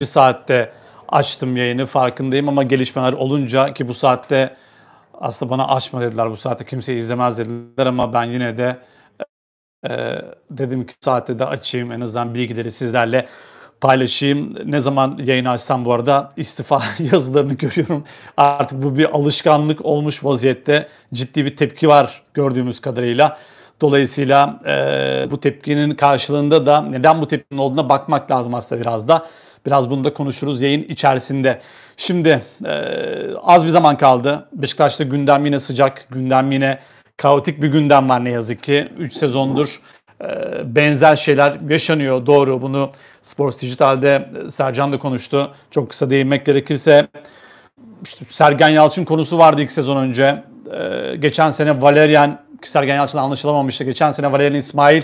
bir saatte açtım yayını farkındayım ama gelişmeler olunca ki bu saatte aslında bana açma dediler bu saatte kimse izlemez dediler ama ben yine de e, dedim ki bu saatte de açayım en azından bilgileri sizlerle paylaşayım. Ne zaman yayın açsam bu arada istifa yazılarını görüyorum. Artık bu bir alışkanlık olmuş vaziyette ciddi bir tepki var gördüğümüz kadarıyla. Dolayısıyla e, bu tepkinin karşılığında da neden bu tepkinin olduğuna bakmak lazım aslında biraz da. Biraz bunu da konuşuruz yayın içerisinde. Şimdi e, az bir zaman kaldı. Beşiktaş'ta gündem yine sıcak. Gündem yine kaotik bir gündem var ne yazık ki. 3 sezondur e, benzer şeyler yaşanıyor. Doğru bunu Sports Digital'de e, Sercan da konuştu. Çok kısa değinmek gerekirse işte Sergen Yalçın konusu vardı ilk sezon önce. Ee, geçen sene Valerian, Sergen Yalçın anlaşılamamıştı. Geçen sene Valerian İsmail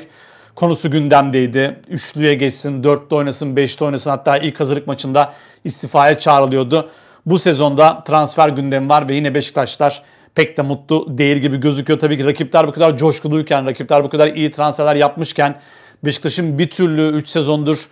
konusu gündemdeydi. Üçlüye geçsin, dörtte oynasın, beşte oynasın hatta ilk hazırlık maçında istifaya çağrılıyordu. Bu sezonda transfer gündemi var ve yine Beşiktaşlar pek de mutlu değil gibi gözüküyor. Tabii ki rakipler bu kadar coşkuluyken, rakipler bu kadar iyi transferler yapmışken Beşiktaş'ın bir türlü 3 sezondur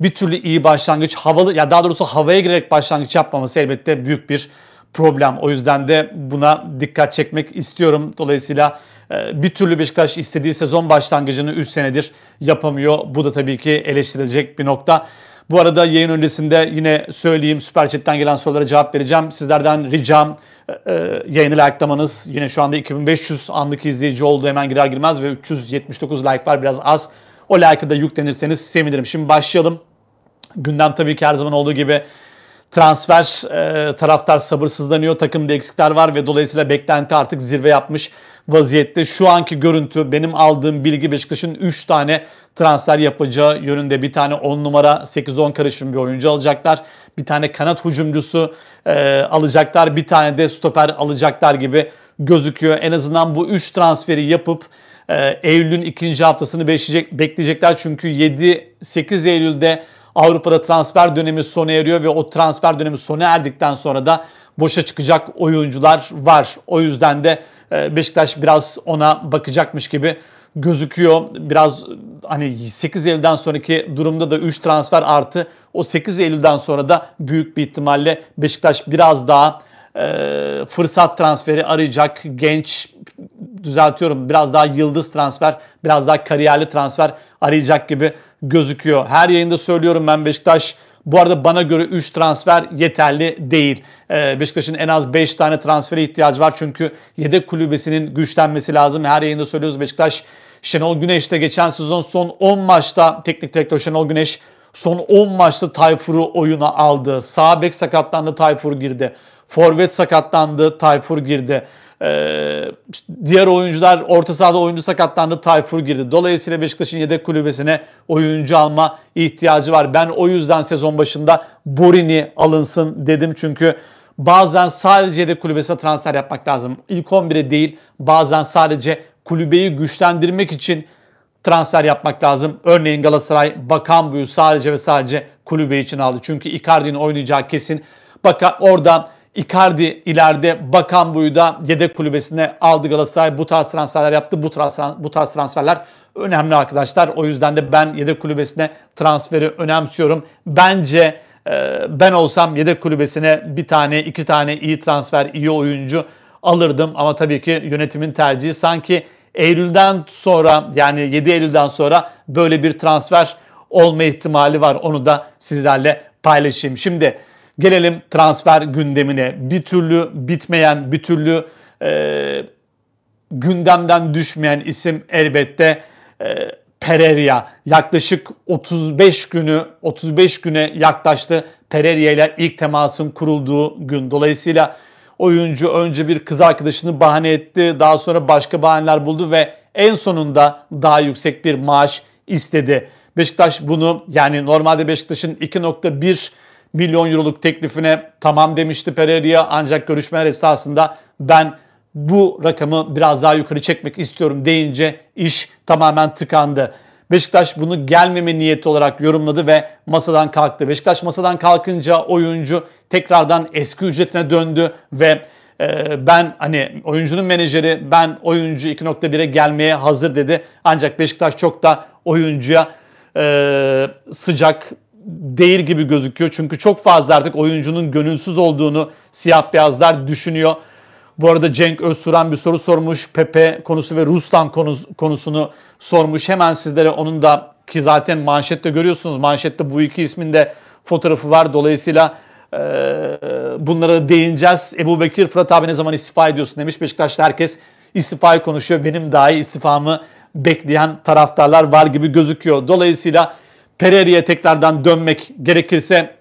bir türlü iyi başlangıç, havalı ya daha doğrusu havaya girerek başlangıç yapmaması elbette büyük bir problem. O yüzden de buna dikkat çekmek istiyorum. Dolayısıyla e, bir türlü Beşiktaş istediği sezon başlangıcını 3 senedir yapamıyor. Bu da tabii ki eleştirilecek bir nokta. Bu arada yayın öncesinde yine söyleyeyim Süper Chat'ten gelen sorulara cevap vereceğim. Sizlerden ricam e, e yayını likelamanız. Yine şu anda 2500 anlık izleyici oldu hemen girer girmez ve 379 like var biraz az. O like'ı da yüklenirseniz sevinirim. Şimdi başlayalım. Gündem tabii ki her zaman olduğu gibi transfer e, taraftar sabırsızlanıyor. Takımda eksikler var ve dolayısıyla beklenti artık zirve yapmış vaziyette. Şu anki görüntü benim aldığım bilgi Beşiktaş'ın 3 tane transfer yapacağı yönünde. Bir tane 10 numara 8-10 karışım bir oyuncu alacaklar. Bir tane kanat hücumcusu e, alacaklar. Bir tane de stoper alacaklar gibi gözüküyor. En azından bu 3 transferi yapıp e, Eylül'ün ikinci haftasını bekleyecekler. Çünkü 7-8 Eylül'de Avrupa'da transfer dönemi sona eriyor ve o transfer dönemi sona erdikten sonra da boşa çıkacak oyuncular var. O yüzden de e, Beşiktaş biraz ona bakacakmış gibi gözüküyor. Biraz hani 8 Eylül'den sonraki durumda da 3 transfer artı o 8 Eylül'den sonra da büyük bir ihtimalle Beşiktaş biraz daha e, fırsat transferi arayacak. Genç düzeltiyorum biraz daha yıldız transfer, biraz daha kariyerli transfer arayacak gibi gözüküyor. Her yayında söylüyorum ben Beşiktaş bu arada bana göre 3 transfer yeterli değil. Ee, Beşiktaş'ın en az 5 tane transfere ihtiyacı var. Çünkü yedek kulübesinin güçlenmesi lazım. Her yayında söylüyoruz Beşiktaş Şenol Güneş'te geçen sezon son 10 maçta teknik direktör Şenol Güneş son 10 maçta Tayfur'u oyuna aldı. Sağ bek sakatlandı Tayfur girdi. Forvet sakatlandı Tayfur girdi. Ee, diğer oyuncular orta sahada oyuncu sakatlandı. Tayfur girdi. Dolayısıyla Beşiktaş'ın yedek kulübesine oyuncu alma ihtiyacı var. Ben o yüzden sezon başında Borini alınsın dedim. Çünkü bazen sadece yedek kulübesine transfer yapmak lazım. İlk 11'e değil bazen sadece kulübeyi güçlendirmek için transfer yapmak lazım. Örneğin Galatasaray Bakan Buyu sadece ve sadece kulübe için aldı. Çünkü Icardi'nin oynayacağı kesin. Baka orada. Icardi ileride bakan boyuda yedek kulübesine aldı Galatasaray. Bu tarz transferler yaptı. Bu, transfer, bu tarz transferler önemli arkadaşlar. O yüzden de ben yedek kulübesine transferi önemsiyorum. Bence e, ben olsam yedek kulübesine bir tane iki tane iyi transfer iyi oyuncu alırdım. Ama tabii ki yönetimin tercihi sanki Eylül'den sonra yani 7 Eylül'den sonra böyle bir transfer olma ihtimali var. Onu da sizlerle paylaşayım. Şimdi Gelelim transfer gündemine. Bir türlü bitmeyen, bir türlü e, gündemden düşmeyen isim elbette e, Pereira. Yaklaşık 35 günü 35 güne yaklaştı Pereira ile ilk temasın kurulduğu gün. Dolayısıyla oyuncu önce bir kız arkadaşını bahane etti. Daha sonra başka bahaneler buldu ve en sonunda daha yüksek bir maaş istedi. Beşiktaş bunu yani normalde Beşiktaş'ın 2.1 milyon euroluk teklifine tamam demişti Pereira ancak görüşmeler esasında ben bu rakamı biraz daha yukarı çekmek istiyorum deyince iş tamamen tıkandı. Beşiktaş bunu gelmeme niyeti olarak yorumladı ve masadan kalktı. Beşiktaş masadan kalkınca oyuncu tekrardan eski ücretine döndü ve e, ben hani oyuncunun menajeri ben oyuncu 2.1'e gelmeye hazır dedi. Ancak Beşiktaş çok da oyuncuya e, sıcak değil gibi gözüküyor. Çünkü çok fazla artık oyuncunun gönülsüz olduğunu siyah beyazlar düşünüyor. Bu arada Cenk Özturan bir soru sormuş. Pepe konusu ve Ruslan konusunu sormuş. Hemen sizlere onun da ki zaten manşette görüyorsunuz. Manşette bu iki ismin de fotoğrafı var. Dolayısıyla e, bunlara değineceğiz. Ebu Bekir Fırat abi ne zaman istifa ediyorsun demiş. Beşiktaş'ta herkes istifayı konuşuyor. Benim dahi istifamı bekleyen taraftarlar var gibi gözüküyor. Dolayısıyla Pereri'ye tekrardan dönmek gerekirse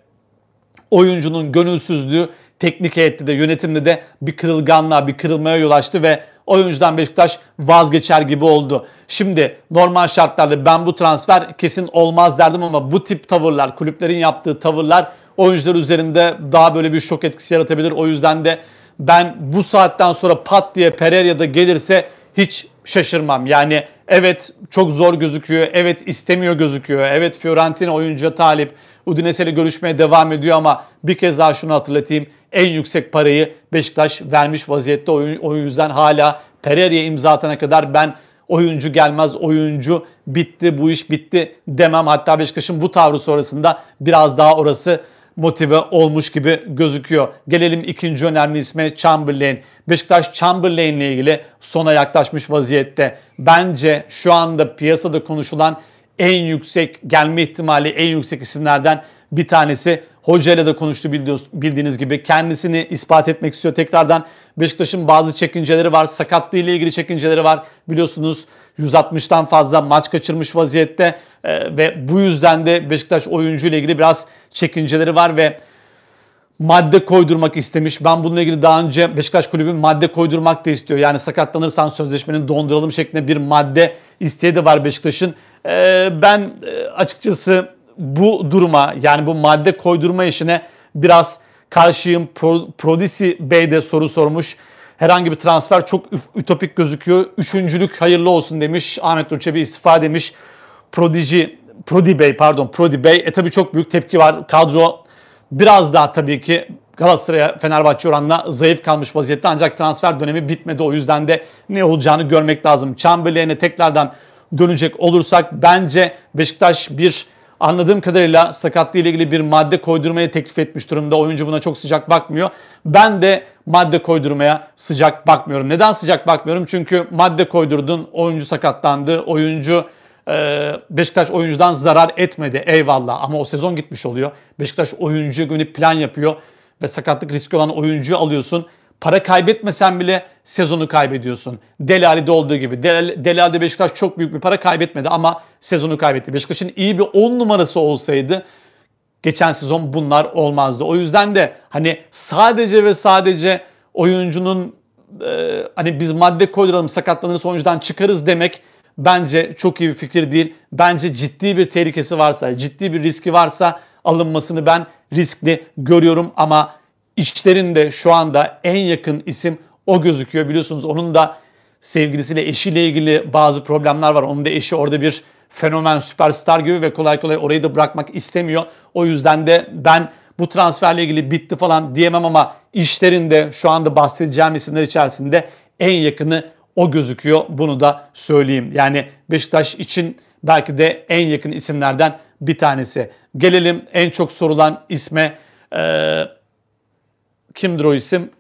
oyuncunun gönülsüzlüğü teknik heyette de yönetimde de bir kırılganlığa, bir kırılmaya yol açtı ve oyuncudan Beşiktaş vazgeçer gibi oldu. Şimdi normal şartlarda ben bu transfer kesin olmaz derdim ama bu tip tavırlar, kulüplerin yaptığı tavırlar oyuncular üzerinde daha böyle bir şok etkisi yaratabilir. O yüzden de ben bu saatten sonra pat diye Pereira'da gelirse hiç şaşırmam. Yani evet çok zor gözüküyor, evet istemiyor gözüküyor, evet Fiorentina oyuncu talip, Udinese ile görüşmeye devam ediyor ama bir kez daha şunu hatırlatayım. En yüksek parayı Beşiktaş vermiş vaziyette. O yüzden hala Pereira'ya imza atana kadar ben oyuncu gelmez, oyuncu bitti, bu iş bitti demem. Hatta Beşiktaş'ın bu tavrı sonrasında biraz daha orası motive olmuş gibi gözüküyor. Gelelim ikinci önemli isme Chamberlain. Beşiktaş Chamberlain ile ilgili sona yaklaşmış vaziyette. Bence şu anda piyasada konuşulan en yüksek gelme ihtimali en yüksek isimlerden bir tanesi. Hoca ile de konuştu bildiğiniz gibi. Kendisini ispat etmek istiyor tekrardan. Beşiktaş'ın bazı çekinceleri var. Sakatlığı ile ilgili çekinceleri var. Biliyorsunuz 160'tan fazla maç kaçırmış vaziyette e, ve bu yüzden de Beşiktaş oyuncu ile ilgili biraz çekinceleri var ve madde koydurmak istemiş. Ben bununla ilgili daha önce Beşiktaş kulübü madde koydurmak da istiyor. Yani sakatlanırsan sözleşmenin donduralım şeklinde bir madde isteği de var Beşiktaş'ın. Ee, ben e, açıkçası bu duruma yani bu madde koydurma işine biraz karşıyım. Pro, Prodisi Bey de soru sormuş. Herhangi bir transfer çok ütopik gözüküyor. Üçüncülük hayırlı olsun demiş. Ahmet Nurçebi istifa demiş. Prodigy, Prodi Bey pardon Prodi Bey. E tabii çok büyük tepki var. Kadro biraz daha tabii ki Galatasaray'a Fenerbahçe oranla zayıf kalmış vaziyette. Ancak transfer dönemi bitmedi. O yüzden de ne olacağını görmek lazım. Chamberlain'e tekrardan dönecek olursak bence Beşiktaş bir anladığım kadarıyla sakatlığı ile ilgili bir madde koydurmaya teklif etmiş durumda. Oyuncu buna çok sıcak bakmıyor. Ben de madde koydurmaya sıcak bakmıyorum. Neden sıcak bakmıyorum? Çünkü madde koydurdun, oyuncu sakatlandı, oyuncu e, Beşiktaş oyuncudan zarar etmedi eyvallah ama o sezon gitmiş oluyor. Beşiktaş oyuncuya göre plan yapıyor ve sakatlık riski olan oyuncuyu alıyorsun. Para kaybetmesen bile sezonu kaybediyorsun. Delali'de olduğu gibi. Del Delali'de Beşiktaş çok büyük bir para kaybetmedi ama sezonu kaybetti. Beşiktaş'ın iyi bir 10 numarası olsaydı geçen sezon bunlar olmazdı. O yüzden de hani sadece ve sadece oyuncunun e, hani biz madde koyduralım sakatlanırsa oyuncudan çıkarız demek bence çok iyi bir fikir değil. Bence ciddi bir tehlikesi varsa, ciddi bir riski varsa alınmasını ben riskli görüyorum ama İşlerinde şu anda en yakın isim o gözüküyor. Biliyorsunuz onun da sevgilisiyle eşiyle ilgili bazı problemler var. Onun da eşi orada bir fenomen süperstar gibi ve kolay kolay orayı da bırakmak istemiyor. O yüzden de ben bu transferle ilgili bitti falan diyemem ama işlerinde şu anda bahsedeceğim isimler içerisinde en yakını o gözüküyor. Bunu da söyleyeyim. Yani Beşiktaş için belki de en yakın isimlerden bir tanesi. Gelelim en çok sorulan isme. Ee, Kimdir o isim?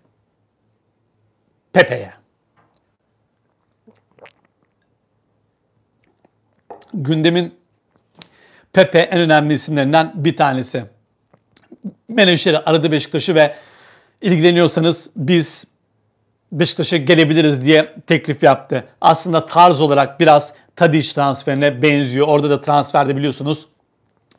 Pepe'ye. Gündemin Pepe en önemli isimlerinden bir tanesi. Menajeri aradı Beşiktaş'ı ve ilgileniyorsanız biz Beşiktaş'a gelebiliriz diye teklif yaptı. Aslında tarz olarak biraz Tadiç transferine benziyor. Orada da transferde biliyorsunuz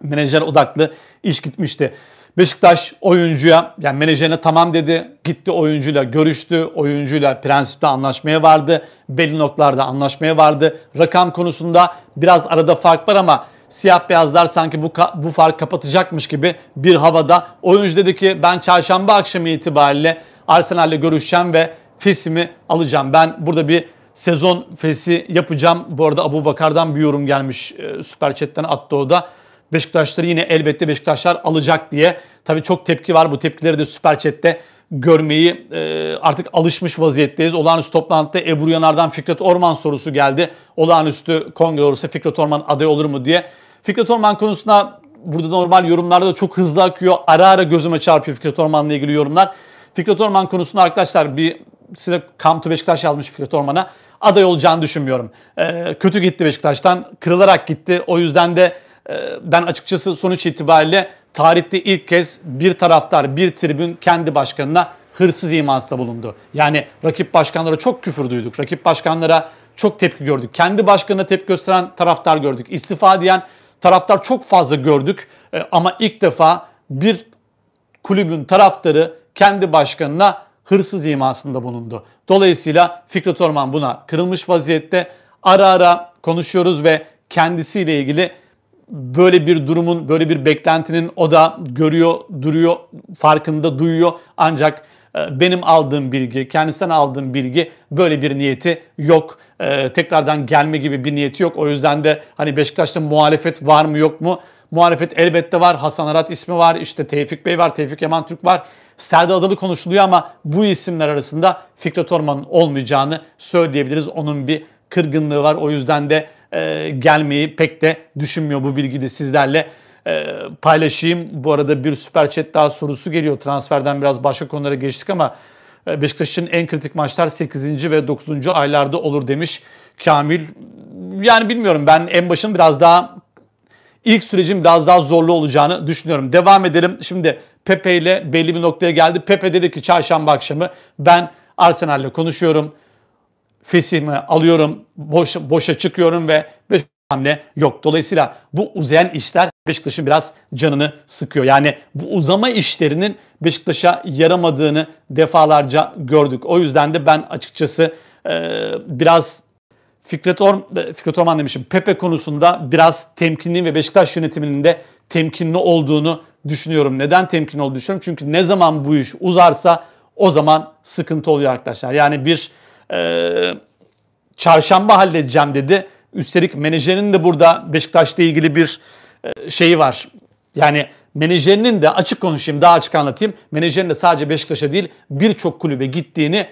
menajer odaklı iş gitmişti. Beşiktaş oyuncuya yani menajerine tamam dedi. Gitti oyuncuyla görüştü. Oyuncuyla prensipte anlaşmaya vardı. Belli noktalarda anlaşmaya vardı. Rakam konusunda biraz arada fark var ama siyah beyazlar sanki bu, bu fark kapatacakmış gibi bir havada. Oyuncu dedi ki ben çarşamba akşamı itibariyle Arsenal'le görüşeceğim ve fesimi alacağım. Ben burada bir sezon fesi yapacağım. Bu arada Abu Bakar'dan bir yorum gelmiş. E, Süper Chat'ten attı o da. Beşiktaşları yine elbette Beşiktaşlar alacak diye Tabii çok tepki var. Bu tepkileri de Süper Chat'te görmeyi e, artık alışmış vaziyetteyiz. Olağanüstü toplantıda Ebru Yanar'dan Fikret Orman sorusu geldi. Olağanüstü kongre olursa Fikret Orman aday olur mu diye. Fikret Orman konusunda burada normal yorumlarda da çok hızlı akıyor. Ara ara gözüme çarpıyor Fikret Orman'la ilgili yorumlar. Fikret Orman konusunda arkadaşlar bir size Come Beşiktaş yazmış Fikret Orman'a. Aday olacağını düşünmüyorum. E, kötü gitti Beşiktaş'tan. Kırılarak gitti. O yüzden de e, ben açıkçası sonuç itibariyle tarihte ilk kez bir taraftar, bir tribün kendi başkanına hırsız imansta bulundu. Yani rakip başkanlara çok küfür duyduk. Rakip başkanlara çok tepki gördük. Kendi başkanına tepki gösteren taraftar gördük. İstifa diyen taraftar çok fazla gördük. E, ama ilk defa bir kulübün taraftarı kendi başkanına hırsız imasında bulundu. Dolayısıyla Fikret Orman buna kırılmış vaziyette. Ara ara konuşuyoruz ve kendisiyle ilgili böyle bir durumun, böyle bir beklentinin o da görüyor, duruyor, farkında duyuyor. Ancak e, benim aldığım bilgi, kendisinden aldığım bilgi böyle bir niyeti yok. Ee, tekrardan gelme gibi bir niyeti yok. O yüzden de hani Beşiktaş'ta muhalefet var mı yok mu? Muhalefet elbette var. Hasan Arat ismi var. İşte Tevfik Bey var. Tevfik Yaman Türk var. Serdar Adalı konuşuluyor ama bu isimler arasında Fikret Orman'ın olmayacağını söyleyebiliriz. Onun bir kırgınlığı var. O yüzden de e, gelmeyi pek de düşünmüyor. Bu bilgi de sizlerle e, paylaşayım. Bu arada bir süper chat daha sorusu geliyor. Transferden biraz başka konulara geçtik ama e, Beşiktaş'ın en kritik maçlar 8. ve 9. aylarda olur demiş Kamil. Yani bilmiyorum ben en başın biraz daha ilk sürecin biraz daha zorlu olacağını düşünüyorum. Devam edelim. Şimdi Pepe ile belli bir noktaya geldi. Pepe dedi ki çarşamba akşamı ben Arsenal'le konuşuyorum. Fesimi alıyorum, boş, boşa çıkıyorum ve 5 hamle yok. Dolayısıyla bu uzayan işler Beşiktaş'ın biraz canını sıkıyor. Yani bu uzama işlerinin Beşiktaş'a yaramadığını defalarca gördük. O yüzden de ben açıkçası e, biraz Fikret, or e, Fikret Orman demişim Pepe konusunda biraz temkinli ve Beşiktaş yönetiminin de temkinli olduğunu düşünüyorum. Neden temkinli olduğunu düşünüyorum? Çünkü ne zaman bu iş uzarsa o zaman sıkıntı oluyor arkadaşlar. Yani bir ee, çarşamba halledeceğim dedi. Üstelik menajerinin de burada Beşiktaş'la ilgili bir e, şeyi var. Yani menajerinin de açık konuşayım daha açık anlatayım. Menajerin de sadece Beşiktaş'a değil birçok kulübe gittiğini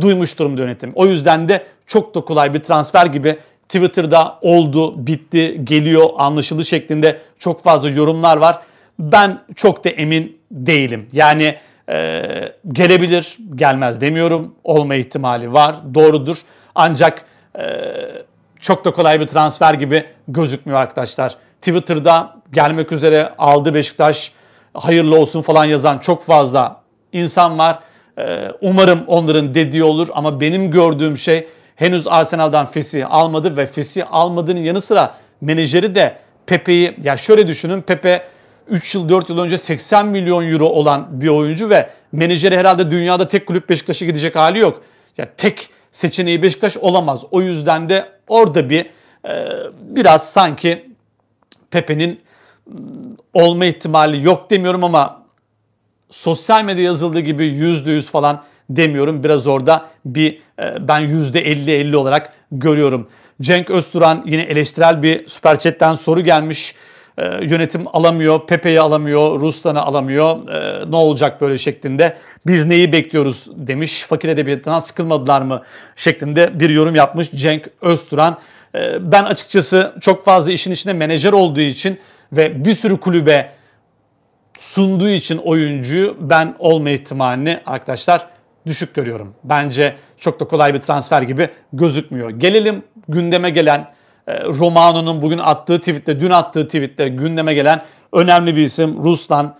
duymuş durumda yönetim. O yüzden de çok da kolay bir transfer gibi Twitter'da oldu, bitti, geliyor, anlaşıldı şeklinde çok fazla yorumlar var. Ben çok da emin değilim. Yani ee, gelebilir, gelmez demiyorum. Olma ihtimali var, doğrudur. Ancak e, çok da kolay bir transfer gibi gözükmüyor arkadaşlar. Twitter'da gelmek üzere aldı Beşiktaş hayırlı olsun falan yazan çok fazla insan var. Ee, umarım onların dediği olur ama benim gördüğüm şey henüz Arsenal'dan Fesi almadı ve Fesi almadığının yanı sıra menajeri de Pepe'yi ya şöyle düşünün Pepe 3 yıl 4 yıl önce 80 milyon euro olan bir oyuncu ve menajeri herhalde dünyada tek kulüp Beşiktaş'a gidecek hali yok. Ya tek seçeneği Beşiktaş olamaz. O yüzden de orada bir e, biraz sanki Pepe'nin ıı, olma ihtimali yok demiyorum ama sosyal medya yazıldığı gibi yüzde yüz falan demiyorum. Biraz orada bir e, ben yüzde 50 elli olarak görüyorum. Cenk Özturan yine eleştirel bir süper chatten soru gelmiş. Ee, yönetim alamıyor, Pepe'yi alamıyor, Ruslan'ı alamıyor. E, ne olacak böyle şeklinde. Biz neyi bekliyoruz demiş. Fakir edebiyatından sıkılmadılar mı şeklinde bir yorum yapmış Cenk Özturan. E, ben açıkçası çok fazla işin içinde menajer olduğu için ve bir sürü kulübe sunduğu için oyuncuyu ben olma ihtimalini arkadaşlar düşük görüyorum. Bence çok da kolay bir transfer gibi gözükmüyor. Gelelim gündeme gelen e, Romano'nun bugün attığı tweette, dün attığı tweette gündeme gelen önemli bir isim Ruslan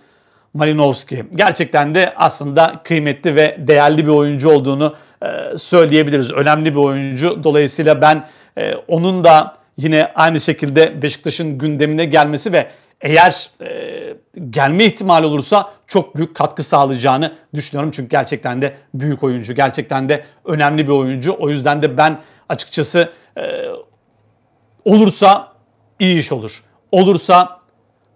Malinovski. Gerçekten de aslında kıymetli ve değerli bir oyuncu olduğunu e, söyleyebiliriz. Önemli bir oyuncu. Dolayısıyla ben e, onun da yine aynı şekilde Beşiktaş'ın gündemine gelmesi ve eğer gelme ihtimali olursa çok büyük katkı sağlayacağını düşünüyorum. Çünkü gerçekten de büyük oyuncu, gerçekten de önemli bir oyuncu. O yüzden de ben açıkçası Olursa iyi iş olur. Olursa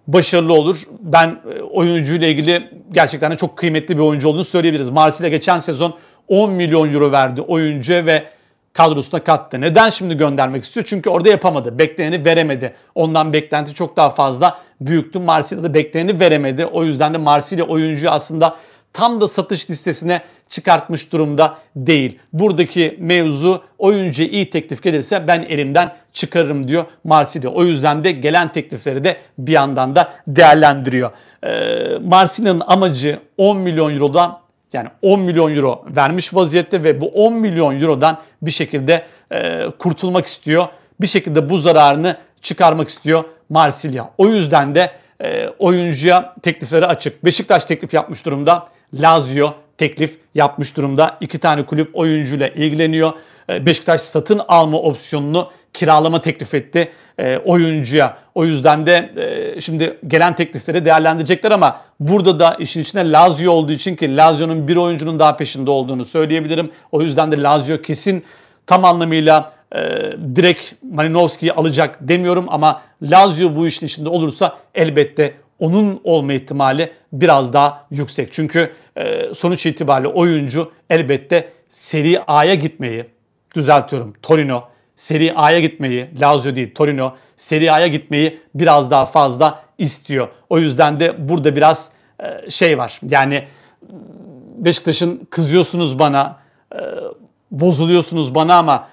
başarılı olur. Ben e, oyuncuyla ilgili gerçekten de çok kıymetli bir oyuncu olduğunu söyleyebiliriz. Marsilya geçen sezon 10 milyon euro verdi oyuncuya ve kadrosuna kattı. Neden şimdi göndermek istiyor? Çünkü orada yapamadı. Bekleneni veremedi. Ondan beklenti çok daha fazla büyüktü. Marsilya'da da bekleneni veremedi. O yüzden de Marsilya oyuncuyu aslında tam da satış listesine çıkartmış durumda değil. Buradaki mevzu oyuncu iyi teklif gelirse ben elimden çıkarırım diyor Marsilya. O yüzden de gelen teklifleri de bir yandan da değerlendiriyor. Ee, Marsilya'nın amacı 10 milyon eurodan yani 10 milyon euro vermiş vaziyette ve bu 10 milyon eurodan bir şekilde e, kurtulmak istiyor. Bir şekilde bu zararını çıkarmak istiyor Marsilya. O yüzden de e, oyuncuya teklifleri açık. Beşiktaş teklif yapmış durumda. Lazio teklif yapmış durumda. İki tane kulüp oyuncuyla ilgileniyor. E, Beşiktaş satın alma opsiyonunu kiralama teklif etti e, oyuncuya. O yüzden de e, şimdi gelen teklifleri değerlendirecekler ama burada da işin içine Lazio olduğu için ki Lazio'nun bir oyuncunun daha peşinde olduğunu söyleyebilirim. O yüzden de Lazio kesin tam anlamıyla direkt Malinowski'yi alacak demiyorum ama Lazio bu işin içinde olursa elbette onun olma ihtimali biraz daha yüksek. Çünkü e, sonuç itibariyle oyuncu elbette Serie A'ya gitmeyi düzeltiyorum Torino. Serie A'ya gitmeyi, Lazio değil Torino, Serie A'ya gitmeyi biraz daha fazla istiyor. O yüzden de burada biraz e, şey var. Yani ıı, Beşiktaş'ın kızıyorsunuz bana, e, bozuluyorsunuz bana ama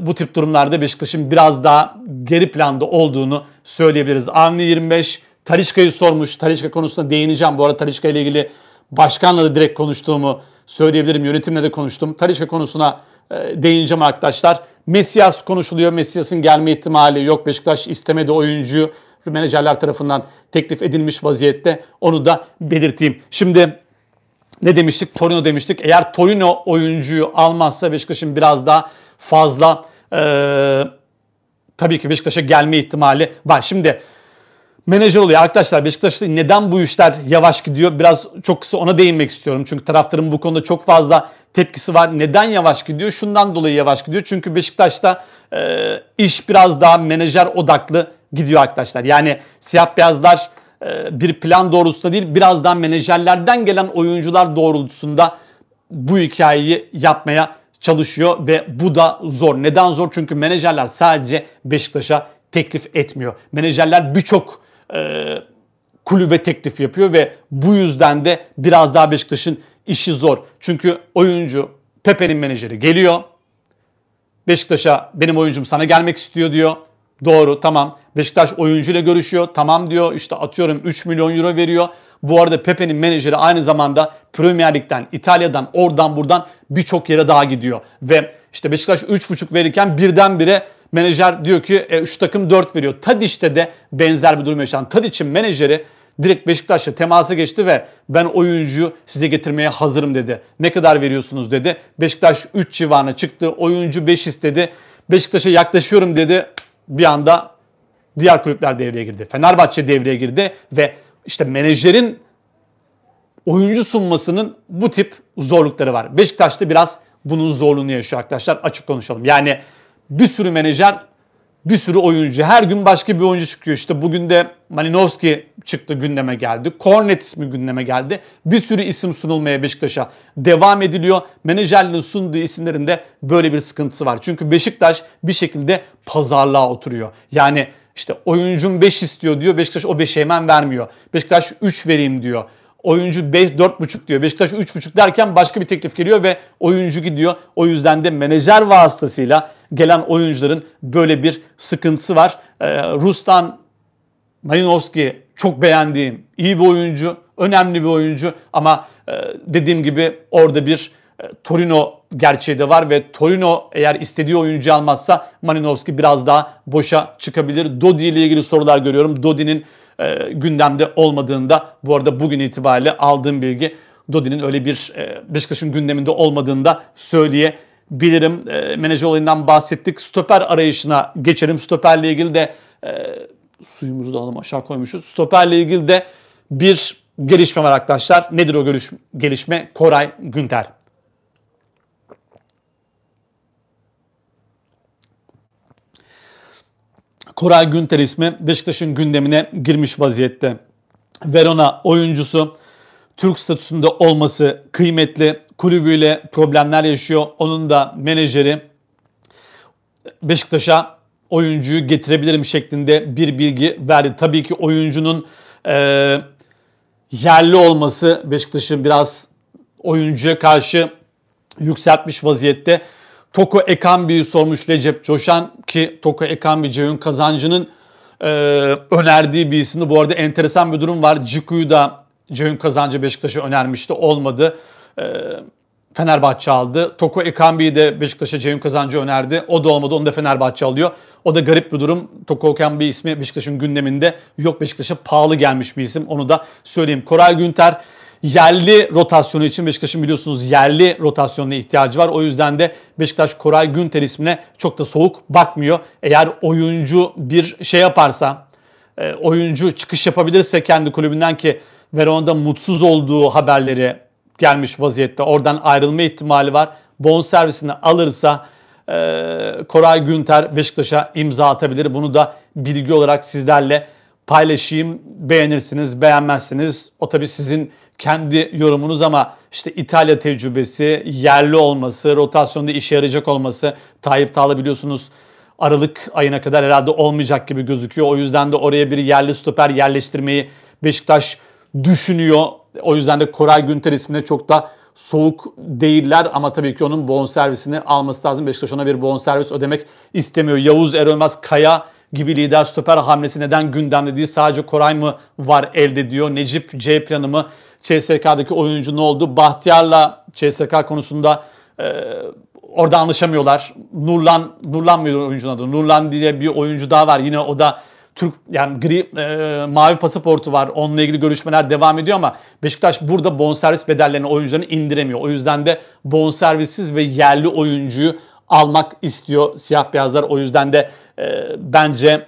bu tip durumlarda Beşiktaş'ın biraz daha geri planda olduğunu söyleyebiliriz. Avni 25, Talişka'yı sormuş. Talişka konusunda değineceğim. Bu arada Talişka ile ilgili başkanla da direkt konuştuğumu söyleyebilirim. Yönetimle de konuştum. Talişka konusuna e, değineceğim arkadaşlar. Mesias konuşuluyor. Mesias'ın gelme ihtimali yok. Beşiktaş istemedi oyuncu Menajerler tarafından teklif edilmiş vaziyette. Onu da belirteyim. Şimdi ne demiştik? Torino demiştik. Eğer Torino oyuncuyu almazsa Beşiktaş'ın biraz daha fazla e, tabii ki Beşiktaş'a gelme ihtimali var. Şimdi menajer oluyor. Arkadaşlar Beşiktaş'ta neden bu işler yavaş gidiyor? Biraz çok kısa ona değinmek istiyorum. Çünkü taraftarın bu konuda çok fazla tepkisi var. Neden yavaş gidiyor? Şundan dolayı yavaş gidiyor. Çünkü Beşiktaş'ta e, iş biraz daha menajer odaklı gidiyor arkadaşlar. Yani siyah beyazlar e, bir plan doğrultusunda değil biraz daha menajerlerden gelen oyuncular doğrultusunda bu hikayeyi yapmaya çalışıyor ve bu da zor. Neden zor? Çünkü menajerler sadece Beşiktaş'a teklif etmiyor. Menajerler birçok e, kulübe teklif yapıyor ve bu yüzden de biraz daha Beşiktaş'ın işi zor. Çünkü oyuncu Pepe'nin menajeri geliyor. Beşiktaş'a benim oyuncum sana gelmek istiyor diyor. Doğru tamam. Beşiktaş oyuncuyla görüşüyor. Tamam diyor işte atıyorum 3 milyon euro veriyor. Bu arada Pepe'nin menajeri aynı zamanda Premier Lig'den, İtalya'dan, oradan buradan birçok yere daha gidiyor. Ve işte Beşiktaş 3,5 verirken birdenbire Menajer diyor ki e, takım 4 veriyor. Tadiç'te de benzer bir durum yaşandı. Tadiç'in menajeri direkt Beşiktaş'la temasa geçti ve ben oyuncuyu size getirmeye hazırım dedi. Ne kadar veriyorsunuz dedi. Beşiktaş 3 civarına çıktı. Oyuncu 5 istedi. Beşiktaş'a yaklaşıyorum dedi. Bir anda diğer kulüpler devreye girdi. Fenerbahçe devreye girdi ve işte menajerin oyuncu sunmasının bu tip zorlukları var. Beşiktaş'ta biraz bunun zorluğunu yaşıyor arkadaşlar. Açık konuşalım. Yani bir sürü menajer, bir sürü oyuncu. Her gün başka bir oyuncu çıkıyor. İşte bugün de Malinowski çıktı gündeme geldi. Cornet ismi gündeme geldi. Bir sürü isim sunulmaya Beşiktaş'a devam ediliyor. Menajerliğin sunduğu isimlerin de böyle bir sıkıntısı var. Çünkü Beşiktaş bir şekilde pazarlığa oturuyor. Yani işte oyuncum 5 istiyor diyor. Beşiktaş o 5'e hemen vermiyor. Beşiktaş 3 vereyim diyor. Oyuncu 5 4,5 diyor. Beşiktaş 3,5 derken başka bir teklif geliyor ve oyuncu gidiyor. O yüzden de menajer vasıtasıyla gelen oyuncuların böyle bir sıkıntısı var. E, Rus'tan Marinovski çok beğendiğim iyi bir oyuncu, önemli bir oyuncu ama e, dediğim gibi orada bir e, Torino gerçeği de var ve Torino eğer istediği oyuncu almazsa Malinowski biraz daha boşa çıkabilir. Dodi ile ilgili sorular görüyorum. Dodi'nin e, gündemde olmadığında bu arada bugün itibariyle aldığım bilgi Dodi'nin öyle bir e, Beşiktaş'ın gündeminde olmadığında söyleye bilirim. E, menajer olayından bahsettik. Stoper arayışına geçelim. Stoperle ilgili de e, suyumuzu da alalım aşağı koymuşuz. Stoperle ilgili de bir gelişme var arkadaşlar. Nedir o görüş, gelişme? Koray Günter. Koray Günter ismi Beşiktaş'ın gündemine girmiş vaziyette. Verona oyuncusu Türk statüsünde olması kıymetli kulübüyle problemler yaşıyor. Onun da menajeri Beşiktaş'a oyuncuyu getirebilirim şeklinde bir bilgi verdi. Tabii ki oyuncunun e, yerli olması Beşiktaş'ın biraz oyuncuya karşı yükseltmiş vaziyette. Toko Ekambi'yi sormuş Recep Coşan ki Toko Ekambi Ceyhun Kazancı'nın e, önerdiği bir isimdi. Bu arada enteresan bir durum var. Ciku'yu da Ceyhun Kazancı Beşiktaş'a önermişti. Olmadı. Ee, Fenerbahçe aldı. Toko Ekambi'yi de Beşiktaş'a Ceyhun Kazancı önerdi. O da olmadı. Onu da Fenerbahçe alıyor. O da garip bir durum. Toko Ekambi ismi Beşiktaş'ın gündeminde yok. Beşiktaş'a pahalı gelmiş bir isim. Onu da söyleyeyim. Koray Günter yerli rotasyonu için Beşiktaş'ın biliyorsunuz yerli rotasyonuna ihtiyacı var. O yüzden de Beşiktaş Koray Günter ismine çok da soğuk bakmıyor. Eğer oyuncu bir şey yaparsa, e, oyuncu çıkış yapabilirse kendi kulübünden ki Verona'da mutsuz olduğu haberleri gelmiş vaziyette. Oradan ayrılma ihtimali var. Bon servisini alırsa e, Koray Günter Beşiktaş'a imza atabilir. Bunu da bilgi olarak sizlerle paylaşayım. Beğenirsiniz, beğenmezsiniz. O tabii sizin kendi yorumunuz ama işte İtalya tecrübesi, yerli olması, rotasyonda işe yarayacak olması. Tayyip Tağla biliyorsunuz Aralık ayına kadar herhalde olmayacak gibi gözüküyor. O yüzden de oraya bir yerli stoper yerleştirmeyi Beşiktaş düşünüyor. O yüzden de Koray Günter ismine çok da soğuk değiller ama tabii ki onun bonservisini alması lazım. Beşiktaş ona bir bonservis ödemek istemiyor. Yavuz Erolmaz Kaya gibi lider stoper hamlesi neden gündemde değil? Sadece Koray mı var elde diyor. Necip C planı mı? CSK'daki oyuncu ne oldu? Bahtiyar'la CSK konusunda e, orada anlaşamıyorlar. Nurlan, Nurlan mıydı oyuncunun adı? Nurlan diye bir oyuncu daha var. Yine o da Türk yani gri e, mavi pasaportu var. Onunla ilgili görüşmeler devam ediyor ama Beşiktaş burada bonservis bedellerini oyuncularını indiremiyor. O yüzden de bonservissiz ve yerli oyuncuyu almak istiyor siyah beyazlar. O yüzden de e, bence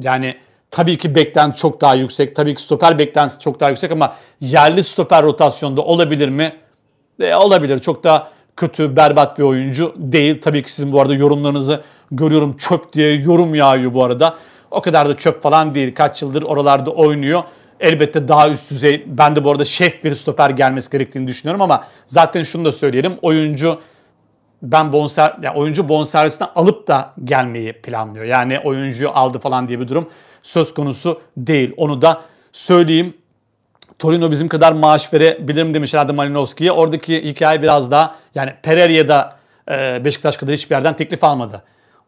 yani tabii ki beklenti çok daha yüksek. Tabii ki stoper beklentisi çok daha yüksek ama yerli stoper rotasyonda olabilir mi? E, olabilir. Çok da kötü, berbat bir oyuncu değil. Tabii ki sizin bu arada yorumlarınızı görüyorum. Çöp diye yorum yağıyor bu arada. O kadar da çöp falan değil. Kaç yıldır oralarda oynuyor. Elbette daha üst düzey. Ben de bu arada şef bir stoper gelmesi gerektiğini düşünüyorum ama zaten şunu da söyleyelim. Oyuncu ben bonser yani oyuncu bonservisine alıp da gelmeyi planlıyor. Yani oyuncuyu aldı falan diye bir durum söz konusu değil. Onu da söyleyeyim. Torino bizim kadar maaş verebilir mi demişlerdi Malinowski'ye. Oradaki hikaye biraz daha yani da e, Beşiktaş kadar hiçbir yerden teklif almadı.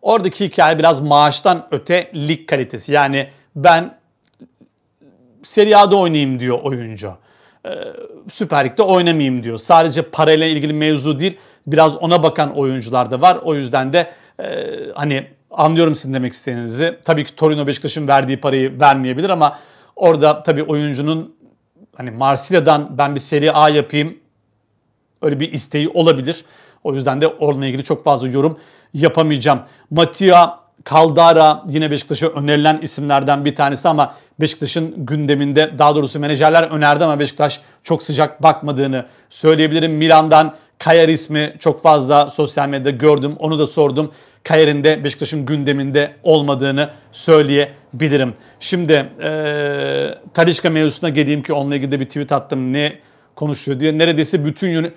Oradaki hikaye biraz maaştan öte lig kalitesi. Yani ben Serie A'da oynayayım diyor oyuncu. Ee, Süper Lig'de oynamayayım diyor. Sadece parayla ilgili mevzu değil. Biraz ona bakan oyuncular da var. O yüzden de e, hani anlıyorum sizin demek istediğinizi. Tabii ki Torino Beşiktaş'ın verdiği parayı vermeyebilir ama orada tabii oyuncunun hani Marsilya'dan ben bir Serie A yapayım öyle bir isteği olabilir. O yüzden de onunla ilgili çok fazla yorum yapamayacağım. Matia Kaldara yine Beşiktaş'a önerilen isimlerden bir tanesi ama Beşiktaş'ın gündeminde daha doğrusu menajerler önerdi ama Beşiktaş çok sıcak bakmadığını söyleyebilirim. Milan'dan Kayar ismi çok fazla sosyal medyada gördüm. Onu da sordum. Kayar'ın da Beşiktaş'ın gündeminde olmadığını söyleyebilirim. Şimdi ee, Talişka mevzusuna geleyim ki onunla ilgili de bir tweet attım. Ne konuşuyor diye. Neredeyse bütün yön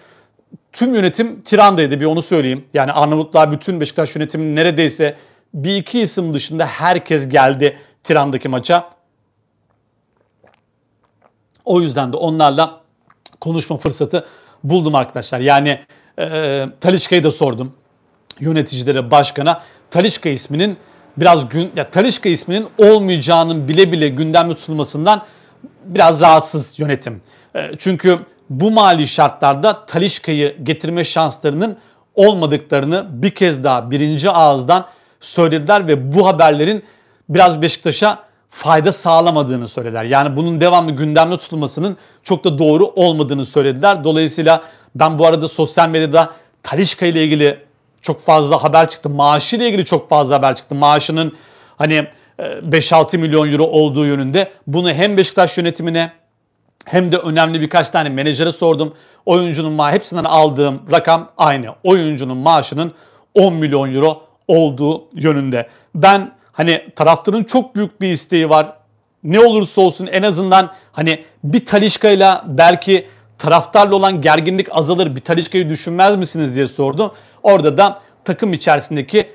tüm yönetim Tiran'daydı bir onu söyleyeyim. Yani Arnavutlar bütün Beşiktaş yönetiminin neredeyse bir iki isim dışında herkes geldi Tiran'daki maça. O yüzden de onlarla konuşma fırsatı buldum arkadaşlar. Yani e, e Talişka'yı da sordum yöneticilere, başkana. Talişka isminin biraz gün ya Talişka isminin olmayacağının bile bile gündemde tutulmasından biraz rahatsız yönetim. E, çünkü bu mali şartlarda Talişka'yı getirme şanslarının olmadıklarını bir kez daha birinci ağızdan söylediler ve bu haberlerin biraz Beşiktaş'a fayda sağlamadığını söylediler. Yani bunun devamlı gündemde tutulmasının çok da doğru olmadığını söylediler. Dolayısıyla ben bu arada sosyal medyada Talişka ile ilgili çok fazla haber çıktı. Maaşı ile ilgili çok fazla haber çıktı. Maaşının hani 5-6 e, milyon euro olduğu yönünde. Bunu hem Beşiktaş yönetimine hem de önemli birkaç tane menajere sordum. Oyuncunun ma hepsinden aldığım rakam aynı. Oyuncunun maaşının 10 milyon euro olduğu yönünde. Ben hani taraftarın çok büyük bir isteği var. Ne olursa olsun en azından hani bir talişkayla belki taraftarla olan gerginlik azalır. Bir talişkayı düşünmez misiniz diye sordum. Orada da takım içerisindeki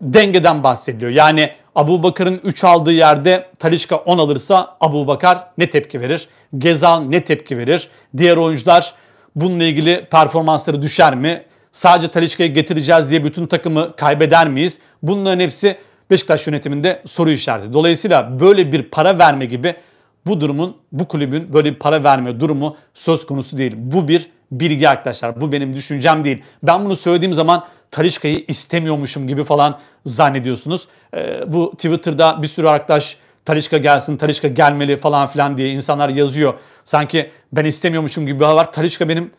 dengeden bahsediyor Yani Abu Bakır'ın 3 aldığı yerde Talişka 10 alırsa Abu Bakar ne tepki verir? Gezal ne tepki verir? Diğer oyuncular bununla ilgili performansları düşer mi? Sadece Talişka'yı getireceğiz diye bütün takımı kaybeder miyiz? Bunların hepsi Beşiktaş yönetiminde soru işareti. Dolayısıyla böyle bir para verme gibi bu durumun, bu kulübün böyle bir para verme durumu söz konusu değil. Bu bir bilgi arkadaşlar. Bu benim düşüncem değil. Ben bunu söylediğim zaman Talişka'yı istemiyormuşum gibi falan zannediyorsunuz. E, bu Twitter'da bir sürü arkadaş Talişka gelsin, Talişka gelmeli falan filan diye insanlar yazıyor. Sanki ben istemiyormuşum gibi bir var. Talişka benim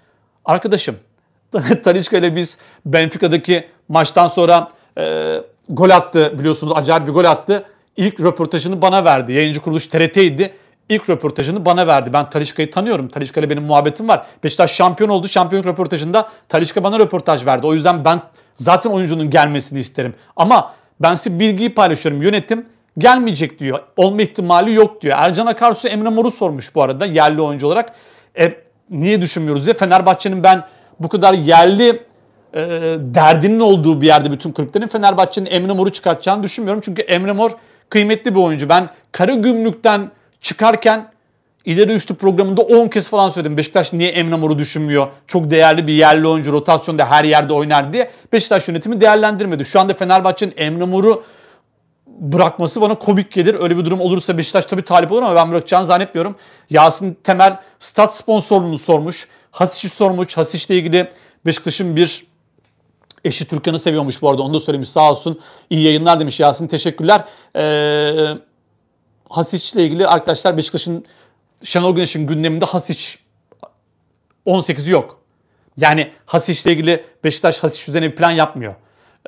arkadaşım. Talişka ile biz Benfica'daki maçtan sonra e, gol attı biliyorsunuz acayip bir gol attı. İlk röportajını bana verdi. Yayıncı kuruluş TRT'ydi ilk röportajını bana verdi. Ben Talişka'yı tanıyorum. Talişka ile benim muhabbetim var. Beşiktaş şampiyon oldu. Şampiyon röportajında Talişka bana röportaj verdi. O yüzden ben zaten oyuncunun gelmesini isterim. Ama ben size bilgiyi paylaşıyorum. Yönetim gelmeyecek diyor. Olma ihtimali yok diyor. Ercan Akarsu Emre Mor'u sormuş bu arada yerli oyuncu olarak. E, niye düşünmüyoruz diye. Fenerbahçe'nin ben bu kadar yerli e, derdinin olduğu bir yerde bütün kulüplerin Fenerbahçe'nin Emre Mor'u çıkartacağını düşünmüyorum. Çünkü Emre Mor kıymetli bir oyuncu. Ben Karagümrük'ten çıkarken ileri üçlü programında 10 kez falan söyledim. Beşiktaş niye Emre Mor'u düşünmüyor? Çok değerli bir yerli oyuncu rotasyonda her yerde oynar diye. Beşiktaş yönetimi değerlendirmedi. Şu anda Fenerbahçe'nin Emre Mor'u bırakması bana komik gelir. Öyle bir durum olursa Beşiktaş tabii talip olur ama ben bırakacağını zannetmiyorum. Yasin Temel stat sponsorluğunu sormuş. Hasiş'i sormuş. Hasiş'le ilgili Beşiktaş'ın bir eşi Türkan'ı seviyormuş bu arada. Onu da söylemiş sağ olsun. İyi yayınlar demiş Yasin. Teşekkürler. Ee, Hasiç ile ilgili arkadaşlar Beşiktaş'ın Şenol Güneş'in gündeminde Hasiç 18'i yok. Yani Hasiç ile ilgili Beşiktaş Hasiç üzerine bir plan yapmıyor.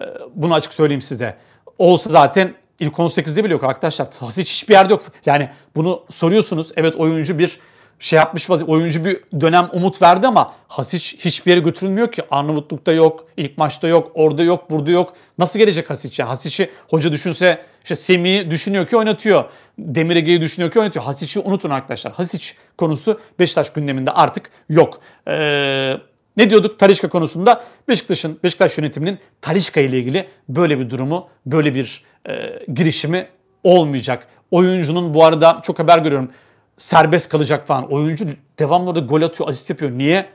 Ee, bunu açık söyleyeyim size. Olsa zaten ilk 18'de bile yok arkadaşlar. Hasiç hiçbir yerde yok. Yani bunu soruyorsunuz. Evet oyuncu bir şey yapmış vaziyette. Oyuncu bir dönem umut verdi ama Hasic hiçbir yere götürülmüyor ki. Arnavutluk'ta yok, ilk maçta yok, orada yok, burada yok. Nasıl gelecek Hasic? Yani Hasic'i hoca düşünse işte Semih'i düşünüyor ki oynatıyor. Demir Ege'yi düşünüyor ki oynatıyor. Hasic'i unutun arkadaşlar. Hasic konusu Beşiktaş gündeminde artık yok. Ee, ne diyorduk Talişka konusunda? Beşiktaş'ın, Beşiktaş yönetiminin Talişka ile ilgili böyle bir durumu, böyle bir e, girişimi olmayacak. Oyuncunun bu arada çok haber görüyorum serbest kalacak falan. Oyuncu devamlı da gol atıyor, asist yapıyor. Niye?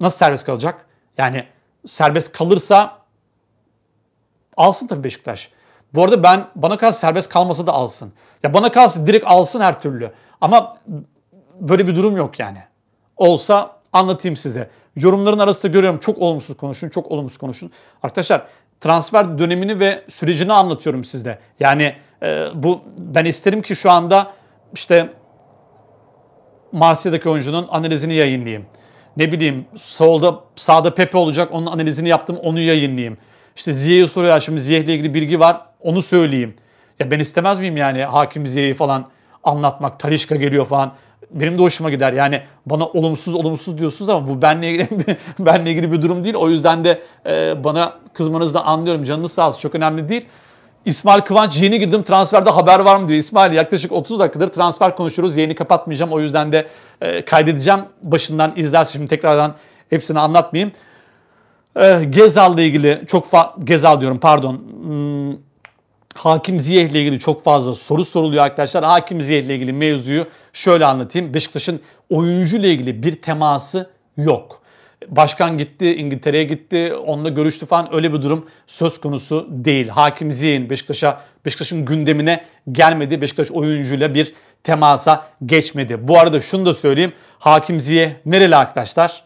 Nasıl serbest kalacak? Yani serbest kalırsa alsın tabii Beşiktaş. Bu arada ben bana kalsa serbest kalmasa da alsın. Ya bana kalsa direkt alsın her türlü. Ama böyle bir durum yok yani. Olsa anlatayım size. Yorumların arasında görüyorum çok olumsuz konuşun, çok olumsuz konuşun. Arkadaşlar transfer dönemini ve sürecini anlatıyorum sizde. Yani e, bu ben isterim ki şu anda işte Marsilya'daki oyuncunun analizini yayınlayayım. Ne bileyim solda sağda Pepe olacak onun analizini yaptım onu yayınlayayım. İşte Ziye'yi soruyor şimdi Ziye'yle ilgili bilgi var onu söyleyeyim. Ya ben istemez miyim yani Hakim Ziye'yi falan anlatmak, Talişka geliyor falan. Benim de hoşuma gider. Yani bana olumsuz olumsuz diyorsunuz ama bu benle ilgili, benle ilgili bir durum değil. O yüzden de e, bana kızmanızı da anlıyorum. Canınız sağ olsun. Çok önemli değil. İsmail Kıvanç yeni girdim transferde haber var mı diyor. İsmail yaklaşık 30 dakikadır transfer konuşuyoruz. Yeni kapatmayacağım o yüzden de e, kaydedeceğim. Başından izlersin şimdi tekrardan hepsini anlatmayayım. E, Gezal'la ilgili çok fazla Gezal diyorum pardon. Hmm, Hakim Ziyeh ile ilgili çok fazla soru soruluyor arkadaşlar. Hakim Ziyeh ile ilgili mevzuyu şöyle anlatayım. Beşiktaş'ın oyuncu ile ilgili bir teması yok. Başkan gitti, İngiltere'ye gitti, onunla görüştü falan öyle bir durum söz konusu değil. Hakim Ziyin Beşiktaş'a, Beşiktaş'ın gündemine gelmedi. Beşiktaş oyuncuyla bir temasa geçmedi. Bu arada şunu da söyleyeyim. Hakim Ziye nereli arkadaşlar?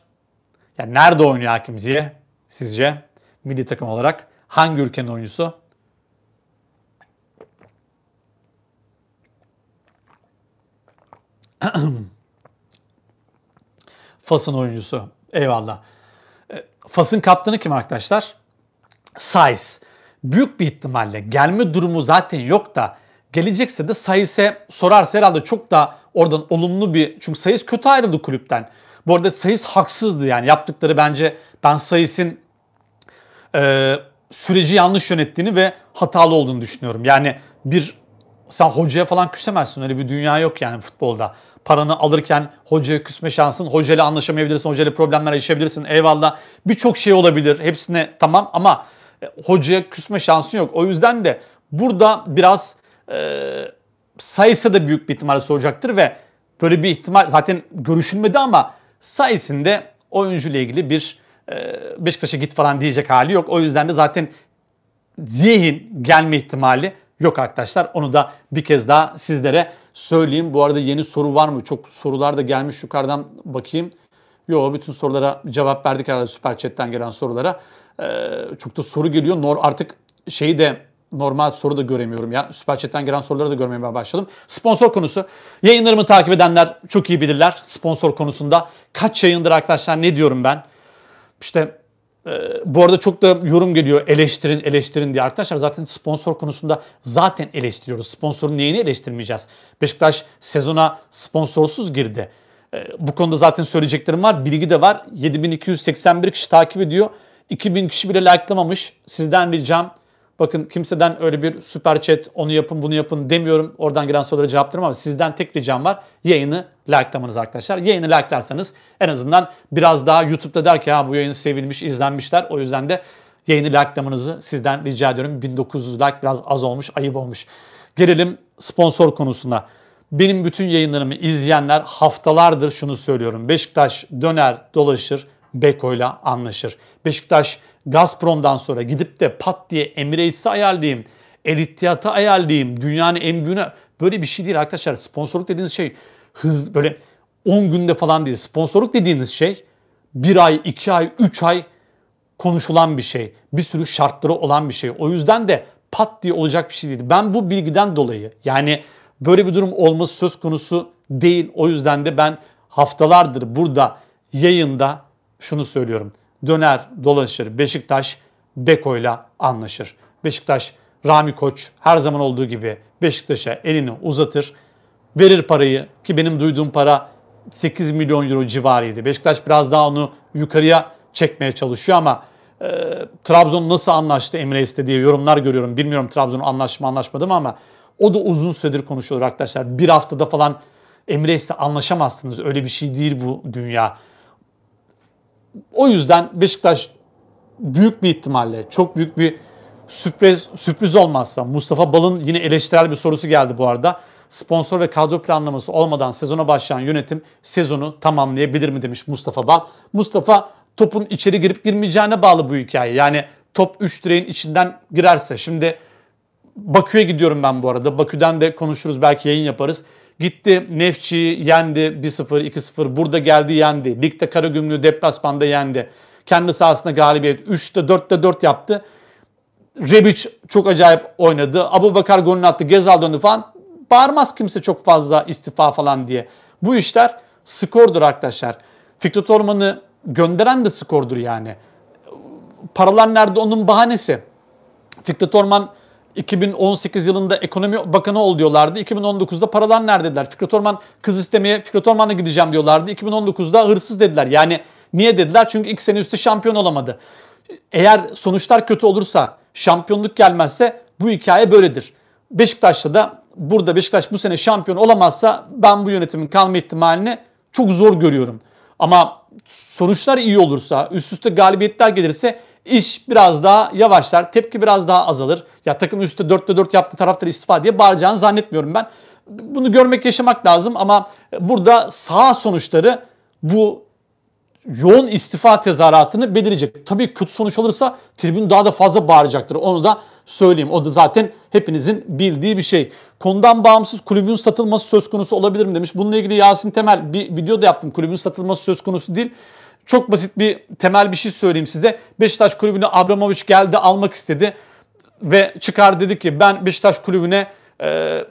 Ya yani nerede oynuyor Hakim Ziye sizce? Milli takım olarak hangi ülkenin oyuncusu? Fas'ın oyuncusu. Eyvallah. E, Fas'ın kaptanı kim arkadaşlar? Sayes. Büyük bir ihtimalle gelme durumu zaten yok da gelecekse de Sayes'e sorarsa herhalde çok da oradan olumlu bir... Çünkü Sayes kötü ayrıldı kulüpten. Bu arada Sayes haksızdı yani yaptıkları bence ben Sayes'in e, süreci yanlış yönettiğini ve hatalı olduğunu düşünüyorum. Yani bir sen hocaya falan küsemezsin. Öyle bir dünya yok yani futbolda. Paranı alırken hocaya küsme şansın, hocayla anlaşamayabilirsin, hocayla problemler yaşayabilirsin. Eyvallah. Birçok şey olabilir. Hepsine tamam ama e, hocaya küsme şansın yok. O yüzden de burada biraz e, sayısı da büyük bir ihtimalle soracaktır ve böyle bir ihtimal zaten görüşülmedi ama sayesinde oyuncuyla ilgili bir e, Beşiktaş'a git falan diyecek hali yok. O yüzden de zaten Ziyeh'in gelme ihtimali yok arkadaşlar. Onu da bir kez daha sizlere söyleyeyim. Bu arada yeni soru var mı? Çok sorular da gelmiş yukarıdan bakayım. Yok, bütün sorulara cevap verdik herhalde süper chatten gelen sorulara. Ee, çok da soru geliyor. Nor artık şeyi de normal soru da göremiyorum ya. Süper chatten gelen soruları da görmeye başladım. Sponsor konusu. Yayınlarımı takip edenler çok iyi bilirler. Sponsor konusunda kaç yayındır arkadaşlar ne diyorum ben? İşte ee, bu arada çok da yorum geliyor eleştirin eleştirin diye. Arkadaşlar zaten sponsor konusunda zaten eleştiriyoruz. Sponsorun neyini eleştirmeyeceğiz? Beşiktaş sezona sponsorsuz girdi. Ee, bu konuda zaten söyleyeceklerim var. Bilgi de var. 7281 kişi takip ediyor. 2000 kişi bile likelamamış. Sizden ricam Bakın kimseden öyle bir süper chat onu yapın bunu yapın demiyorum. Oradan gelen soruları cevaplarım ama sizden tek ricam var. Yayını likelamanız arkadaşlar. Yayını likelarsanız en azından biraz daha YouTube'da der ki ha bu yayın sevilmiş, izlenmişler. O yüzden de yayını likelamanızı sizden rica ediyorum. 1900 like biraz az olmuş, ayıp olmuş. Gelelim sponsor konusuna. Benim bütün yayınlarımı izleyenler haftalardır şunu söylüyorum. Beşiktaş döner dolaşır Beko'yla anlaşır. Beşiktaş Gazprom'dan sonra gidip de pat diye Emirates'i ayarlayayım, El İttihad'ı ayarlayayım, dünyanın en büyüğüne böyle bir şey değil arkadaşlar. Sponsorluk dediğiniz şey hız böyle 10 günde falan değil. Sponsorluk dediğiniz şey 1 ay, 2 ay, 3 ay konuşulan bir şey. Bir sürü şartları olan bir şey. O yüzden de pat diye olacak bir şey değil. Ben bu bilgiden dolayı yani böyle bir durum olması söz konusu değil. O yüzden de ben haftalardır burada yayında şunu söylüyorum döner dolaşır Beşiktaş Beko'yla anlaşır. Beşiktaş Rami Koç her zaman olduğu gibi Beşiktaş'a elini uzatır. Verir parayı ki benim duyduğum para 8 milyon euro civarıydı. Beşiktaş biraz daha onu yukarıya çekmeye çalışıyor ama e, Trabzon nasıl anlaştı Emre Este diye yorumlar görüyorum. Bilmiyorum Trabzon anlaşma anlaşmadı mı ama o da uzun süredir konuşuyor arkadaşlar. Bir haftada falan Emre Este anlaşamazsınız. Öyle bir şey değil bu dünya. O yüzden Beşiktaş büyük bir ihtimalle çok büyük bir sürpriz sürpriz olmazsa Mustafa Bal'ın yine eleştirel bir sorusu geldi bu arada. Sponsor ve kadro planlaması olmadan sezona başlayan yönetim sezonu tamamlayabilir mi demiş Mustafa Bal. Mustafa topun içeri girip girmeyeceğine bağlı bu hikaye. Yani top 3 direğin içinden girerse şimdi Bakü'ye gidiyorum ben bu arada. Bakü'den de konuşuruz belki yayın yaparız. Gitti Nefçi'yi yendi 1-0, 2-0. Burada geldi yendi. Ligde Karagümrük'ü deplasmanda yendi. Kendi sahasında galibiyet. 3'te 4'te 4 yaptı. Rebic çok acayip oynadı. Abu Bakar golünü attı. Gezal döndü falan. Bağırmaz kimse çok fazla istifa falan diye. Bu işler skordur arkadaşlar. Fikret Orman'ı gönderen de skordur yani. Paralar nerede onun bahanesi. Fikret Orman 2018 yılında ekonomi bakanı ol diyorlardı. 2019'da paralar neredeler? Fikret Orman kız istemeye Fikret Orman'a gideceğim diyorlardı. 2019'da hırsız dediler. Yani niye dediler? Çünkü ilk sene üstü şampiyon olamadı. Eğer sonuçlar kötü olursa, şampiyonluk gelmezse bu hikaye böyledir. Beşiktaş'ta da burada Beşiktaş bu sene şampiyon olamazsa ben bu yönetimin kalma ihtimalini çok zor görüyorum. Ama sonuçlar iyi olursa, üst üste galibiyetler gelirse iş biraz daha yavaşlar. Tepki biraz daha azalır. Ya takım üstte 4'te 4 yaptı taraftar istifa diye bağıracağını zannetmiyorum ben. Bunu görmek yaşamak lazım ama burada sağ sonuçları bu yoğun istifa tezahüratını belirleyecek. Tabii kötü sonuç olursa tribün daha da fazla bağıracaktır. Onu da söyleyeyim. O da zaten hepinizin bildiği bir şey. Konudan bağımsız kulübün satılması söz konusu olabilir mi demiş. Bununla ilgili Yasin Temel bir video da yaptım. Kulübün satılması söz konusu değil. Çok basit bir temel bir şey söyleyeyim size. Beşiktaş kulübüne Abramovich geldi almak istedi ve çıkar dedi ki ben Beşiktaş kulübüne e,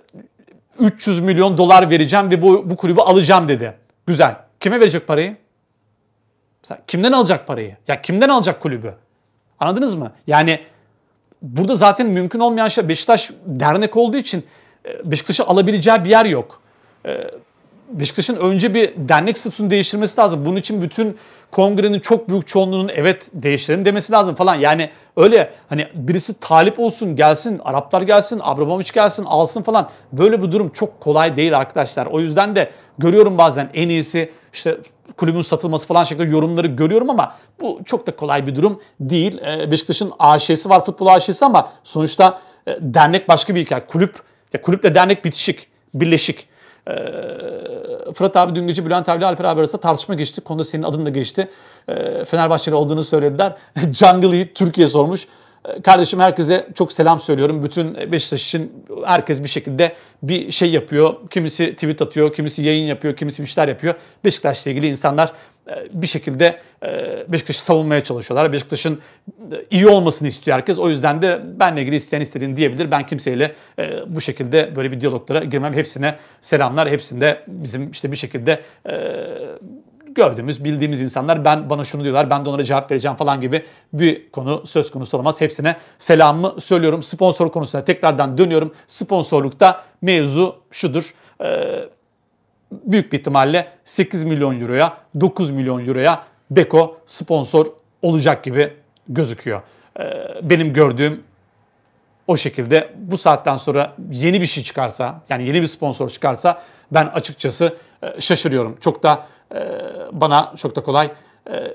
300 milyon dolar vereceğim ve bu, bu kulübü alacağım dedi. Güzel. Kime verecek parayı? Mesela kimden alacak parayı? Ya kimden alacak kulübü? Anladınız mı? Yani burada zaten mümkün olmayan şey Beşiktaş dernek olduğu için e, Beşiktaş'ı alabileceği bir yer yok. E, Beşiktaş'ın önce bir dernek statüsünü değiştirmesi lazım. Bunun için bütün kongrenin çok büyük çoğunluğunun evet değiştirelim demesi lazım falan. Yani öyle hani birisi talip olsun gelsin, Araplar gelsin, Abramovich gelsin, alsın falan. Böyle bir durum çok kolay değil arkadaşlar. O yüzden de görüyorum bazen en iyisi işte kulübün satılması falan şeklinde yorumları görüyorum ama bu çok da kolay bir durum değil. Ee, Beşiktaş'ın AŞ'si var, futbol AŞ'si ama sonuçta e, dernek başka bir hikaye. Kulüp, ya kulüple dernek bitişik, birleşik. Ee, Fırat abi dün gece Bülent abi Alper abi arasında tartışma geçti. Konuda senin adın da geçti. Ee, Fenerbahçeli olduğunu söylediler. Jungle Heat Türkiye sormuş. Ee, kardeşim herkese çok selam söylüyorum. Bütün Beşiktaş için herkes bir şekilde bir şey yapıyor. Kimisi tweet atıyor, kimisi yayın yapıyor, kimisi bir şeyler yapıyor. Beşiktaş'la ilgili insanlar e, bir şekilde e, Beşiktaş'ı savunmaya çalışıyorlar. Beşiktaş'ın e, iyi olmasını istiyor herkes. O yüzden de benle ilgili isteyen istediğini diyebilir. Ben kimseyle bu şekilde böyle bir diyaloglara girmem. Hepsine selamlar. Hepsinde bizim işte bir şekilde gördüğümüz, bildiğimiz insanlar ben bana şunu diyorlar, ben de onlara cevap vereceğim falan gibi bir konu söz konusu olamaz. Hepsine selamımı söylüyorum. Sponsor konusuna tekrardan dönüyorum. Sponsorlukta mevzu şudur. Ee, büyük bir ihtimalle 8 milyon euroya, 9 milyon euroya Beko sponsor olacak gibi gözüküyor. Ee, benim gördüğüm o şekilde bu saatten sonra yeni bir şey çıkarsa yani yeni bir sponsor çıkarsa ben açıkçası ee, şaşırıyorum. Çok da e, bana çok da kolay e,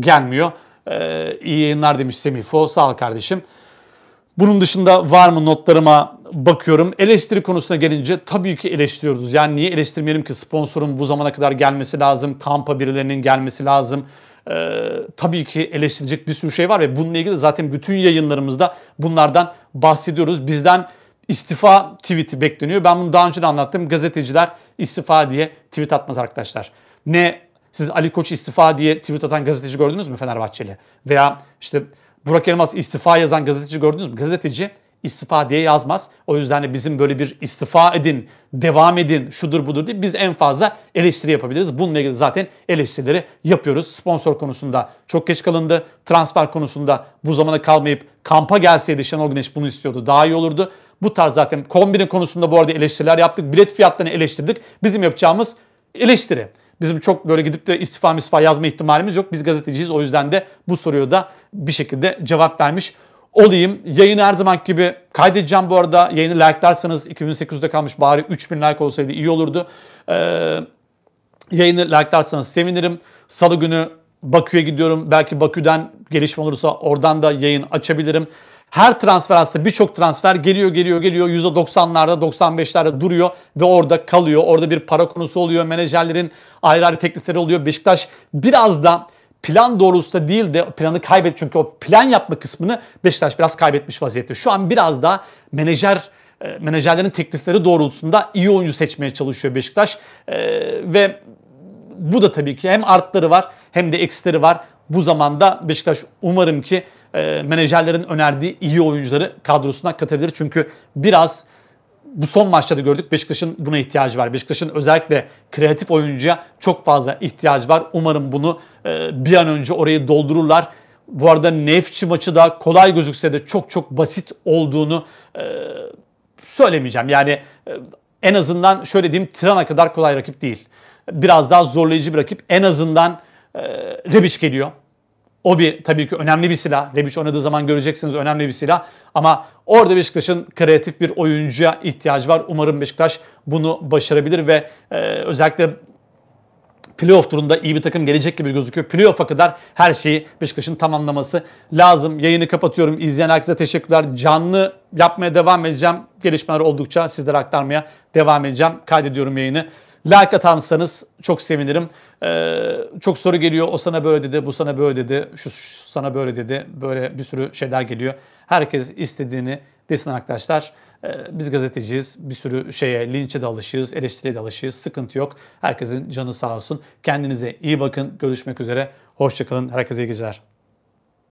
gelmiyor. E, iyi yayınlar demiş Semifo. Sağ ol kardeşim. Bunun dışında var mı notlarıma bakıyorum. Eleştiri konusuna gelince tabii ki eleştiriyoruz. Yani niye eleştirmeyelim ki sponsorun bu zamana kadar gelmesi lazım. Kampa birilerinin gelmesi lazım. Ee, tabii ki eleştirecek bir sürü şey var ve bununla ilgili zaten bütün yayınlarımızda bunlardan bahsediyoruz. Bizden istifa tweet'i bekleniyor. Ben bunu daha önce de anlattım. Gazeteciler istifa diye tweet atmaz arkadaşlar. Ne siz Ali Koç istifa diye tweet atan gazeteci gördünüz mü Fenerbahçeli? Veya işte Burak Elmas istifa yazan gazeteci gördünüz mü? Gazeteci istifa diye yazmaz. O yüzden de bizim böyle bir istifa edin, devam edin, şudur budur diye biz en fazla eleştiri yapabiliriz. Bununla ilgili zaten eleştirileri yapıyoruz. Sponsor konusunda çok geç kalındı. Transfer konusunda bu zamana kalmayıp kampa gelseydi Şenol Güneş bunu istiyordu. Daha iyi olurdu. Bu tarz zaten kombinin konusunda bu arada eleştiriler yaptık. Bilet fiyatlarını eleştirdik. Bizim yapacağımız eleştiri. Bizim çok böyle gidip de istifa misfa yazma ihtimalimiz yok. Biz gazeteciyiz o yüzden de bu soruya da bir şekilde cevap vermiş olayım. Yayını her zaman gibi kaydedeceğim bu arada. Yayını like'larsanız 2800'de kalmış bari 3000 like olsaydı iyi olurdu. Ee, yayını like'larsanız sevinirim. Salı günü Bakü'ye gidiyorum. Belki Bakü'den gelişme olursa oradan da yayın açabilirim. Her transfer aslında birçok transfer geliyor geliyor geliyor %90'larda 95'lerde duruyor ve orada kalıyor. Orada bir para konusu oluyor. Menajerlerin ayrı ayrı teklifleri oluyor. Beşiktaş biraz da plan doğrultusunda değil de planı kaybet çünkü o plan yapma kısmını Beşiktaş biraz kaybetmiş vaziyette. Şu an biraz da menajer e, menajerlerin teklifleri doğrultusunda iyi oyuncu seçmeye çalışıyor Beşiktaş. E, ve bu da tabii ki hem artları var hem de eksileri var. Bu zamanda Beşiktaş umarım ki e, menajerlerin önerdiği iyi oyuncuları kadrosuna katabilir. Çünkü biraz bu son maçta da gördük Beşiktaş'ın buna ihtiyacı var. Beşiktaş'ın özellikle kreatif oyuncuya çok fazla ihtiyacı var. Umarım bunu e, bir an önce orayı doldururlar. Bu arada Nefçi maçı da kolay gözükse de çok çok basit olduğunu e, söylemeyeceğim. Yani e, en azından şöyle diyeyim Tirana kadar kolay rakip değil. Biraz daha zorlayıcı bir rakip. En azından e, Rebic geliyor. O bir tabii ki önemli bir silah. Rebic oynadığı zaman göreceksiniz önemli bir silah. Ama orada Beşiktaş'ın kreatif bir oyuncuya ihtiyacı var. Umarım Beşiktaş bunu başarabilir ve e, özellikle playoff turunda iyi bir takım gelecek gibi gözüküyor. Playoff'a kadar her şeyi Beşiktaş'ın tamamlaması lazım. Yayını kapatıyorum. İzleyen herkese teşekkürler. Canlı yapmaya devam edeceğim. Gelişmeler oldukça sizlere aktarmaya devam edeceğim. Kaydediyorum yayını. Like atarsanız çok sevinirim. Ee, çok soru geliyor. O sana böyle dedi, bu sana böyle dedi, şu, şu sana böyle dedi. Böyle bir sürü şeyler geliyor. Herkes istediğini desin arkadaşlar. Ee, biz gazeteciyiz. Bir sürü şeye, linçe de alışığız, eleştiriye de alışığız. Sıkıntı yok. Herkesin canı sağ olsun. Kendinize iyi bakın. Görüşmek üzere. Hoşçakalın. Herkese iyi geceler.